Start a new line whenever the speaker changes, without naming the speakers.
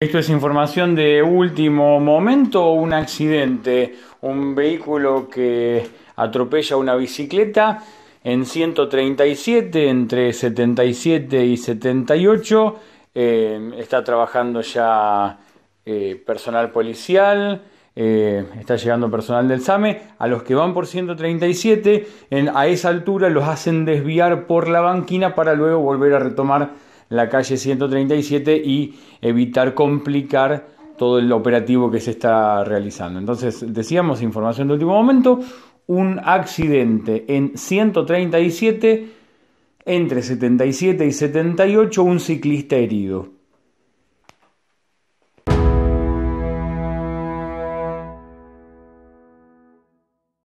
Esto es información de último momento, un accidente, un vehículo que atropella una bicicleta en 137, entre 77 y 78, em, está trabajando ya eh, personal policial, eh, está llegando personal del SAME, a los que van por 137, a esa altura los hacen desviar por la banquina para luego volver a retomar la calle 137 y evitar complicar todo el operativo que se está realizando. Entonces, decíamos, información de último momento, un accidente en 137 entre 77 y 78, un ciclista herido.